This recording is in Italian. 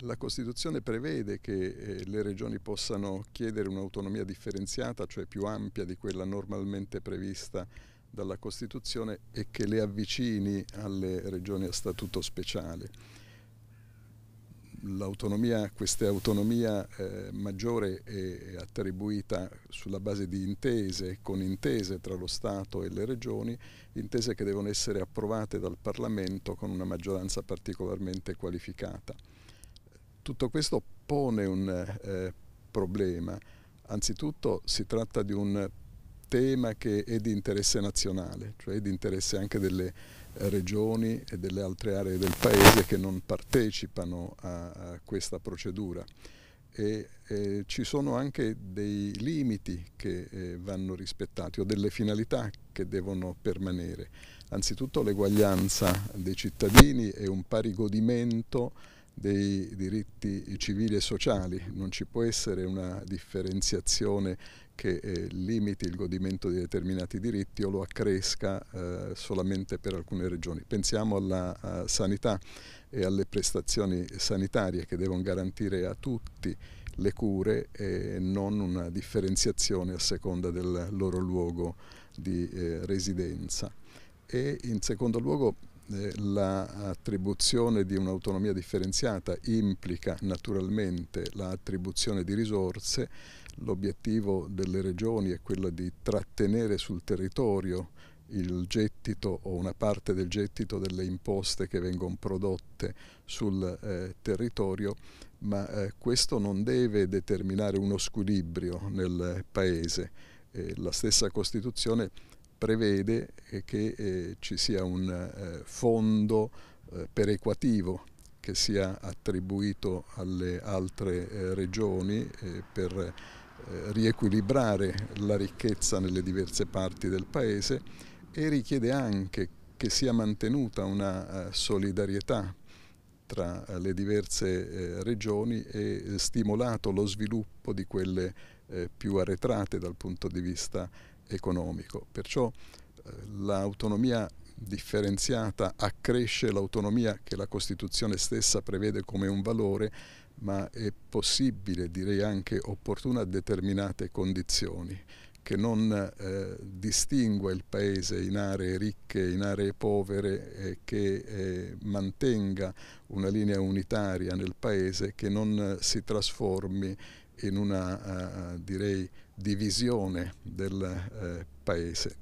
La Costituzione prevede che eh, le regioni possano chiedere un'autonomia differenziata, cioè più ampia di quella normalmente prevista dalla Costituzione e che le avvicini alle regioni a statuto speciale. questa autonomia eh, maggiore è attribuita sulla base di intese, con intese tra lo Stato e le regioni, intese che devono essere approvate dal Parlamento con una maggioranza particolarmente qualificata. Tutto questo pone un eh, problema. Anzitutto si tratta di un tema che è di interesse nazionale, cioè di interesse anche delle eh, regioni e delle altre aree del Paese che non partecipano a, a questa procedura. E, eh, ci sono anche dei limiti che eh, vanno rispettati o delle finalità che devono permanere. Anzitutto l'eguaglianza dei cittadini e un pari godimento dei diritti civili e sociali, non ci può essere una differenziazione che eh, limiti il godimento di determinati diritti o lo accresca eh, solamente per alcune regioni. Pensiamo alla sanità e alle prestazioni sanitarie che devono garantire a tutti le cure e non una differenziazione a seconda del loro luogo di eh, residenza. E in secondo luogo eh, l'attribuzione di un'autonomia differenziata implica naturalmente l'attribuzione di risorse, l'obiettivo delle regioni è quello di trattenere sul territorio il gettito o una parte del gettito delle imposte che vengono prodotte sul eh, territorio, ma eh, questo non deve determinare uno squilibrio nel Paese. Eh, la stessa Costituzione prevede eh, che eh, ci sia un eh, fondo perequativo che sia attribuito alle altre regioni per riequilibrare la ricchezza nelle diverse parti del Paese e richiede anche che sia mantenuta una solidarietà tra le diverse regioni e stimolato lo sviluppo di quelle più arretrate dal punto di vista economico. Perciò eh, l'autonomia differenziata accresce l'autonomia che la Costituzione stessa prevede come un valore, ma è possibile, direi anche opportuna, a determinate condizioni che non eh, distingua il paese in aree ricche, e in aree povere, eh, che eh, mantenga una linea unitaria nel paese, che non eh, si trasformi in una, eh, direi, divisione del eh, Paese.